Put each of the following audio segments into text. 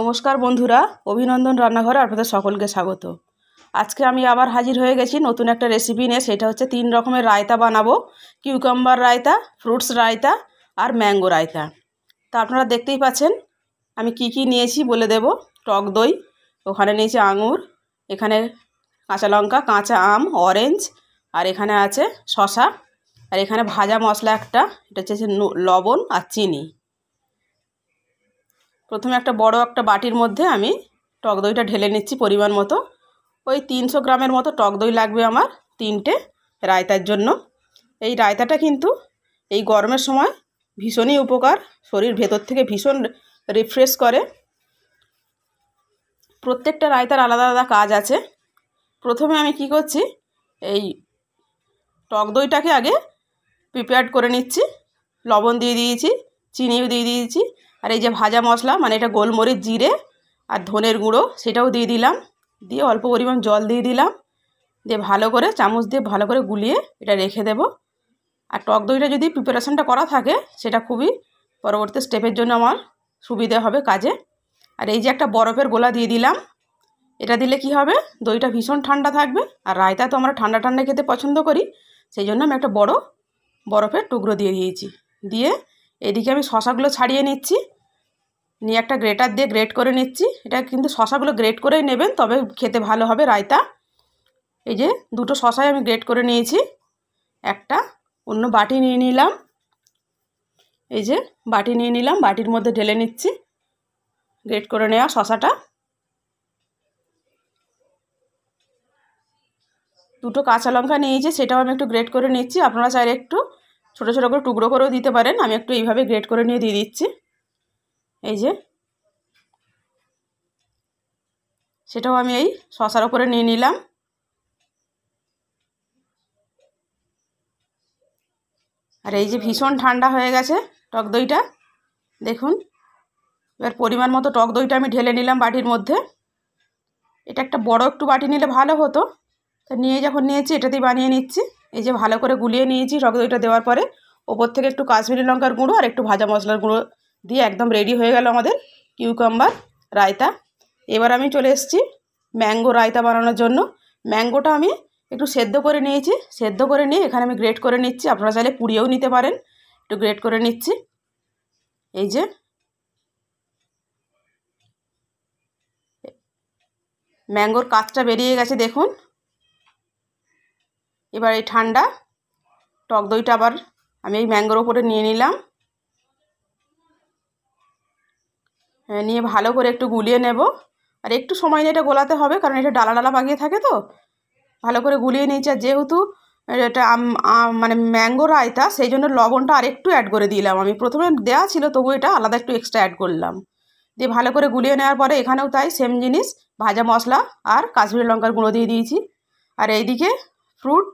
নমস্কার বন্ধুরা অভিনন্দন রান্নাঘরে আপনাদের সকলকে স্বাগত আজকে আমি আবার হাজির হয়ে গেছি নতুন একটা রেসিপি নিয়ে সেটা হচ্ছে তিন রকমের রায়তা বানাবো কিউকাম্বার রায়তা ফ্রুটস রায়তা আর ম্যাঙ্গো রায়তা তা আপনারা দেখতেই পাচ্ছেন আমি কি কি নিয়েছি বলে দেব টক দই ওখানে নিয়েছি আঙুর এখানে কাঁচা লঙ্কা কাঁচা আম অরেঞ্জ আর এখানে আছে শশা আর এখানে ভাজা মশলা একটা এটা হচ্ছে লবণ আর চিনি প্রথমে একটা বড় একটা বাটির মধ্যে আমি টক দইটা ঢেলে নিচ্ছি পরিমাণ মতো ওই তিনশো গ্রামের মতো টক দই লাগবে আমার তিনটে রায়তার জন্য এই রায়তাটা কিন্তু এই গরমের সময় ভীষণই উপকার শরীর ভেতর থেকে ভীষণ রিফ্রেশ করে প্রত্যেকটা রায়তার আলাদা আলাদা কাজ আছে প্রথমে আমি কি করছি এই টক দইটাকে আগে প্রিপেয়ার করে নিচ্ছি লবণ দিয়ে দিয়েছি চিনিও দিয়ে দিয়েছি আর এই যে ভাজা মশলা মানে এটা গোলমরিচ জিরে আর ধনের গুঁড়ো সেটাও দিয়ে দিলাম দিয়ে অল্প পরিমাণ জল দিয়ে দিলাম দিয়ে ভালো করে চামচ দিয়ে ভালো করে গুলিয়ে এটা রেখে দেব আর টক দইটা যদি প্রিপারেশানটা করা থাকে সেটা খুবই পরবর্তী স্টেপের জন্য আমার সুবিধে হবে কাজে আর এই যে একটা বরফের গোলা দিয়ে দিলাম এটা দিলে কি হবে দইটা ভীষণ ঠান্ডা থাকবে আর রায়তা তো আমরা ঠান্ডা ঠান্ডা খেতে পছন্দ করি সেই জন্য আমি একটা বড় বরফের টুকরো দিয়ে দিয়েছি দিয়ে এদিকে আমি শশাগুলো ছাড়িয়ে নিচ্ছি নিয়ে একটা গ্রেটার দিয়ে গ্রেট করে নিচ্ছি এটা কিন্তু শশাগুলো গ্রেট করেই নেবেন তবে খেতে ভালো হবে রায়তা এই যে দুটো শশাই আমি গ্রেট করে নিয়েছি একটা অন্য বাটি নিয়ে নিলাম এই যে বাটি নিয়ে নিলাম বাটির মধ্যে ঢেলে নিচ্ছি গ্রেট করে নেওয়া শশাটা দুটো কাঁচা লঙ্কা নিয়েছি সেটাও আমি একটু গ্রেট করে নিচ্ছি আপনারা চাইলে একটু ছোটো ছোটো করে টুকরো করেও দিতে পারেন আমি একটু এইভাবে গ্রেট করে নিয়ে দিয়ে দিচ্ছি এই যে সেটাও আমি এই শশার ওপরে নিয়ে নিলাম আর এই যে ভীষণ ঠান্ডা হয়ে গেছে টক দইটা দেখুন এবার পরিমাণ মতো টক দইটা আমি ঢেলে নিলাম বাটির মধ্যে এটা একটা বড় একটু বাটি নিলে ভালো হতো তা নিয়ে যখন নিয়েছি এটাতেই বানিয়ে নিচ্ছি এই যে ভালো করে গুলিয়ে নিয়েছি টক দইটা দেওয়ার পরে ওপর থেকে একটু কাশ্মীরি লঙ্কার গুঁড়ো আর একটু ভাজা মশলার গুঁড়ো দিয়ে একদম রেডি হয়ে গেল আমাদের কিউকাম্বার রায়তা এবার আমি চলে এসেছি ম্যাঙ্গো রায়তা বানানোর জন্য ম্যাঙ্গোটা আমি একটু সেদ্ধ করে নিয়েছি সেদ্ধ করে নিয়ে এখানে আমি গ্রেট করে নিচ্ছি আপনারা চাইলে পুড়িয়েও নিতে পারেন একটু গ্রেট করে নিচ্ছি এই যে ম্যাঙ্গোর কাঁচটা বেরিয়ে গেছে দেখুন এবার এই ঠান্ডা টক দইটা আবার আমি এই ম্যাঙ্গোর ওপরে নিয়ে নিলাম নিয়ে ভালো করে একটু গুলিয়ে নেব আর একটু সময় নিয়ে এটা গোলাতে হবে কারণ এটা ডালা ডালা পাকিয়ে থাকে তো ভালো করে গুলিয়ে নিয়েছি আর যেহেতু এটা মানে ম্যাঙ্গো রায়তা সেই জন্য লবণটা আর একটু অ্যাড করে দিলাম আমি প্রথমে দেওয়া ছিল তবু এটা আলাদা একটু এক্সট্রা অ্যাড করলাম দিয়ে ভালো করে গুলিয়ে নেওয়ার পরে এখানেও তাই সেম জিনিস ভাজা মশলা আর কাশ্মীরি লঙ্কার গুঁড়ো দিয়ে দিয়েছি আর এইদিকে ফ্রুট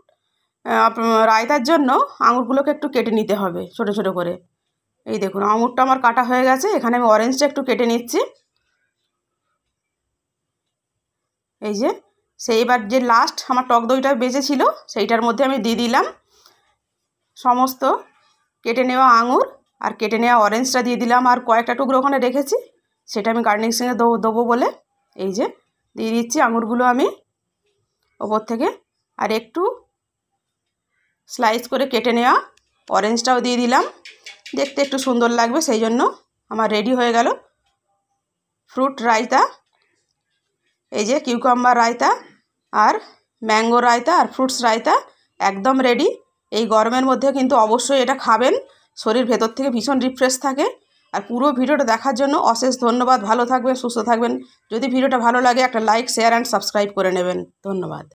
রায়তার জন্য আঙুরগুলোকে একটু কেটে নিতে হবে ছোট ছোট করে এই দেখুন আঙুরটা আমার কাটা হয়ে গেছে এখানে আমি অরেঞ্জটা একটু কেটে নিচ্ছি এই যে সেইবার যে লাস্ট আমার টক দইটা বেঁচেছিল সেইটার মধ্যে আমি দিয়ে দিলাম সমস্ত কেটে নেওয়া আঙুর আর কেটে নেওয়া অরেঞ্জটা দিয়ে দিলাম আর কয়েকটা টুকরো ওখানে রেখেছি সেটা আমি গার্নিশিংয়ে দেবো বলে এই যে দিয়ে দিচ্ছি আঙুরগুলো আমি ওপর থেকে আর একটু স্লাইস করে কেটে নেওয়া অরেঞ্জটাও দিয়ে দিলাম দেখতে একটু সুন্দর লাগবে সেই জন্য আমার রেডি হয়ে গেল ফ্রুট রায়তা এই যে কিউকাম্বার রায়তা আর ম্যাঙ্গো রায়তা আর ফ্রুটস রায়তা একদম রেডি এই গরমের মধ্যে কিন্তু অবশ্যই এটা খাবেন শরীর ভেতর থেকে ভীষণ রিফ্রেশ থাকে আর পুরো ভিডিওটা দেখার জন্য অশেষ ধন্যবাদ ভালো থাকবেন সুস্থ থাকবেন যদি ভিডিওটা ভালো লাগে একটা লাইক শেয়ার অ্যান্ড সাবস্ক্রাইব করে নেবেন ধন্যবাদ